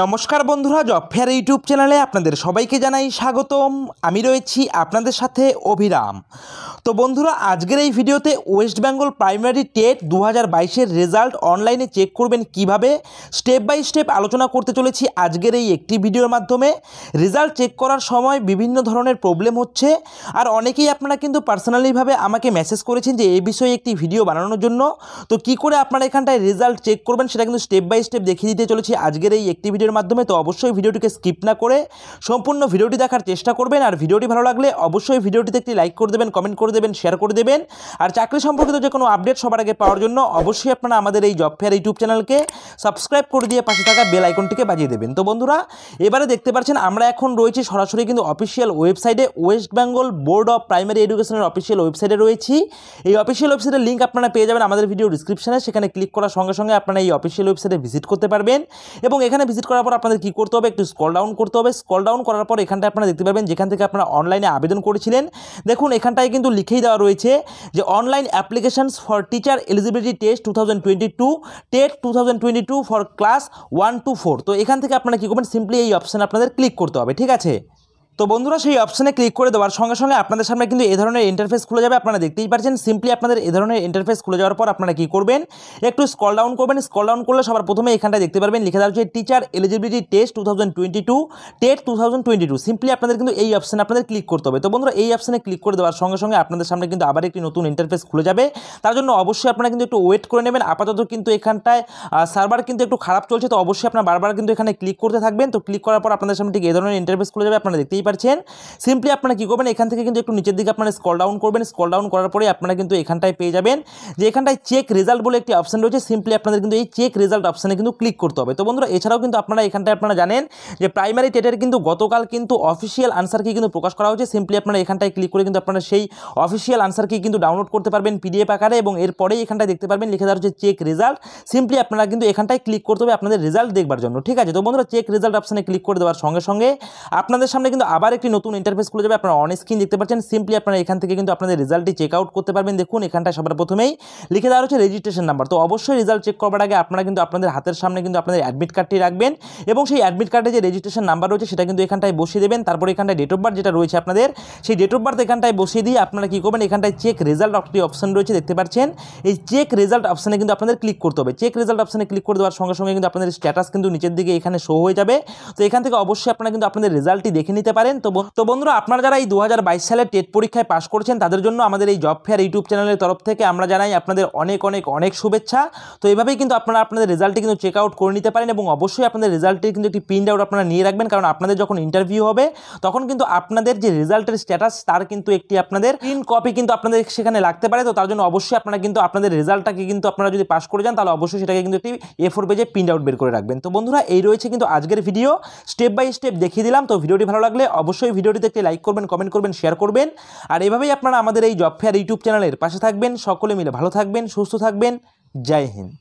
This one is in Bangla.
নমস্কার বন্ধুরা জব ফেয়ার ইউটিউব চ্যানেলে আপনাদের সবাইকে জানাই স্বাগতম আমি রয়েছি আপনাদের সাথে অভিরাম তো বন্ধুরা আজকের এই ভিডিওতে ওয়েস্ট বেঙ্গল প্রাইমারি টেট দু হাজার রেজাল্ট অনলাইনে চেক করবেন কিভাবে স্টেপ বাই স্টেপ আলোচনা করতে চলেছি আজকের এই একটি ভিডিওর মাধ্যমে রেজাল্ট চেক করার সময় বিভিন্ন ধরনের প্রবলেম হচ্ছে আর অনেকেই আপনারা কিন্তু পার্সোনালিভাবে আমাকে মেসেজ করেছেন যে এই বিষয়ে একটি ভিডিও বানানোর জন্য তো কি করে আপনারা এখানটায় রেজাল্ট চেক করবেন সেটা কিন্তু স্টেপ বাই স্টেপ দেখিয়ে দিতে চলেছি আজকের এই একটি ভিডিওর মাধ্যমে তো অবশ্যই ভিডিওটিকে স্কিপ না করে সম্পূর্ণ ভিডিওটি দেখার চেষ্টা করবেন আর ভিডিওটি ভালো লাগলে অবশ্যই ভিডিওটিতে একটি লাইক করে দেবেন কমেন্ট করে দেবেন শেয়ার করে দেবেন আর চাকরি সম্পর্কিত যে কোনো আপডেট সবার আগে পাওয়ার জন্য অবশ্যই আপনারা আমাদের এই জব ফেয়ার ইউটিউব চ্যানেলকে সাবস্ক্রাইব করে দিয়ে পাশে থাকা বেল আইকনটিকে বাজিয়ে দেবেন তো বন্ধুরা এবারে দেখতে পাচ্ছেন আমরা এখন রয়েছি সরাসরি কিন্তু অফিসিয়াল ওয়েবসাইটে West Bengal board of primary এডুকেশনের অফিসিয়াল ওয়েবসাইটে রয়েছি এই অফিসিয়াল ওয়েবসাইটের লিঙ্ক আপনারা পেয়ে যাবেন আমাদের ভিডিও ডিসক্রিপশনে সেখানে ক্লিক করার সঙ্গে সঙ্গে আপনারা এই অফিসিয়াল ওয়েবসাইটে ভিজিট করতে পারবেন এবং এখানে ভিজিট করার পর আপনাদের কী করতে হবে একটু স্কল ডাউন করতে হবে স্কল ডাউন করার পর এখানটা আপনারা দেখতে পাবেন যেখান থেকে আপনারা অনলাইনে আবেদন করেছিলেন দেখুন এখানটায় কিন্তু লিখেই দেওয়া রয়েছে যে online applications for teacher eligibility test two thousand twenty two TET two thousand twenty two for class one two four তো এখান থেকে আপনারা কী করবেন সিম্পলি এই অপশান আপনাদের ক্লিক করতে হবে ঠিক আছে তো বন্ধুরা সেই অপশানে ক্লিক করে দেওয়ার সঙ্গে সঙ্গে আপনাদের সামনে কিন্তু এ ধরনের ইন্টারফেস খুলে যাবে আপনারা দেখতেই পাচ্ছেন সিম্পলি আপনাদের এ ধরনের ইন্টারফেস খুলে যাওয়ার পর আপনারা কি করবেন একটু স্কল ডাউন করবেন স্কল ডাউন করলে সবার প্রথমে এখানটা দেখতে পারবেন লিখে দেওয়া হচ্ছে teacher eligibility test two thousand twenty two TET two thousand twenty two simply আপনাদের কিন্তু এই অপশনে আপনাদের ক্লিক করতে হবে তো বন্ধুরা এই অপশানে ক্লিক করে দেওয়ার সঙ্গে সঙ্গে আপনাদের সামনে কিন্তু আবার একটি নতুন ইন্টারফেস খুলে যাবে তার জন্য অবশ্যই আপনারা কিন্তু একটু ওয়েট করে নেবেন আপাতত কিন্তু এখানটায় সার্ভার কিন্তু একটু খারাপ চলছে তো অবশ্যই আপনারা বারবার কিন্তু এখানে ক্লিক করতে থাকবেন তো ক্লিক করার পর আপনাদের সামনে ঠিক এ ধরনের ইন্টারফেস খুলে যাবে আপনারা দেখতেই পারছেন সিম্পলি আপনারা কী করবেন এখান থেকে কিন্তু একটু নিচের দিকে আপনারা স্কল ডাউন করবেন স্কল ডাউন করার পরে আপনারা কিন্তু এখানটায় পেয়ে যাবেন যে এখানটায় চেক রেজাল্ট বলে একটি অপশান রয়েছে সিম্পলি আপনাদের কিন্তু এই চেক রেজাল্ট অপশানে কিন্তু ক্লিক করতে হবে তো বন্ধুরা এছাড়াও কিন্তু আপনারা এখানটায় আপনারা জানেন যে প্রাইমারি টেটের কিন্তু গতকাল কিন্তু অফিসিয়াল আনসারকে কিন্তু প্রকাশ করা হয়েছে সিম্পলি আপনারা এখানটায় ক্লিক করে কিন্তু আপনারা সেই অফিসিয়াল কি কিন্তু ডাউনলোড করতে পারবেন পিডিএফ আকারে এবং এরপরেই এখানটায় দেখতে পারবেন লিখে দেওয়া হচ্ছে চেক রেজাল্ট সিম্পলি আপনারা কিন্তু এখানটায় ক্লিক করতে হবে আপনাদের রেজাল্ট দেখবার জন্য ঠিক আছে তো বন্ধুরা চেক রেজাল্ট অপশানে ক্লিক করে দেওয়ার সঙ্গে সঙ্গে আপনাদের সামনে কিন্তু আবার একটি নতুন ইন্টারফেস খুলে যাবে আপনারা অন স্ক্রিন দেখতে পাচ্ছেন সিম্পলি আপনারা এখান থেকে কিন্তু আপনাদের রেজাল্টটি চেক আউট করতে পারবেন দেখুন এখানটা সবার প্রথমেই লিখে দেওয়া রয়েছে রেজিস্ট্রেশন নাম্বার তো অবশ্যই রেজাল্ট চেক করবার আগে আপনারা কিন্তু আপনাদের হাতের সামনে কিন্তু আপনাদের অ্যাডমিট কার্ডটি রাখবেন এবং সেই অ্যাডমিট কার্ডে যে রেজিস্ট্রেশন নাম্বার রয়েছে সেটা কিন্তু এখানটায় বসিয়ে দেবেন তারপরে এখানটায় ডেট অফ বার্থ যেটা রয়েছে আপনাদের সেই ডেট অফ বার্থ এখানটায় বসিয়ে দিয়ে আপনারা কী করবেন এখানটায় চেক রেজাল্ট অপটি অপশন রয়েছে দেখতে পাচ্ছেন এই চেক রেজাল্ট অপশানে কিন্তু আপনাদের ক্লিক করতে হবে চেক রেজাল্ট অপশানে ক্লিক করে দেওয়ার সঙ্গে সঙ্গে কিন্তু আপনাদের স্ট্যাটাস কিন্তু নিচের দিকে এখানে শো হয়ে যাবে তো এখান থেকে অবশ্যই আপনারা কিন্তু আপনাদের রেজাল্টটি দেখে নিতে পারেন পারেন তো তো বন্ধুরা আপনারা যারা এই দু সালে টেট পরীক্ষায় পাশ করছেন তাদের জন্য আমাদের এই জব ফেয়ার ইউটিউব চ্যানেলের তরফ থেকে আমরা জানাই আপনাদের অনেক অনেক অনেক শুভেচ্ছা তো এভাবেই কিন্তু আপনারা আপনাদের রেজাল্টটি কিন্তু চেক আউট করে নিতে পারেন এবং অবশ্যই আপনাদের রেজাল্টের কিন্তু একটি প্রিন্ট আউট আপনারা নিয়ে রাখবেন কারণ আপনাদের যখন ইন্টারভিউ হবে তখন কিন্তু আপনাদের যে রেজাল্টের স্ট্যাটাস তার কিন্তু একটি আপনাদের প্রিন্ট কপি কিন্তু আপনাদের সেখানে লাগতে পারে তো তার জন্য অবশ্যই আপনারা কিন্তু আপনাদের রেজাল্টটাকে কিন্তু আপনারা যদি পাশ করে যান তাহলে অবশ্যই সেটাকে কিন্তু একটি এ ফোর পেজে প্রিন্ট আউট বের করে রাখবেন তো বন্ধুরা এই রয়েছে কিন্তু আজকের ভিডিও স্টেপ বাই স্টেপ দেখিয়ে দিলাম তো ভিডিওটি ভালো লাগলে অবশ্যই ভিডিওটিতে একটি লাইক করবেন কমেন্ট করবেন শেয়ার করবেন আর এভাবেই আপনারা আমাদের এই জব ফেয়ার ইউটিউব চ্যানেলের পাশে থাকবেন সকলে মিলে ভালো থাকবেন সুস্থ থাকবেন জয় হিন্দ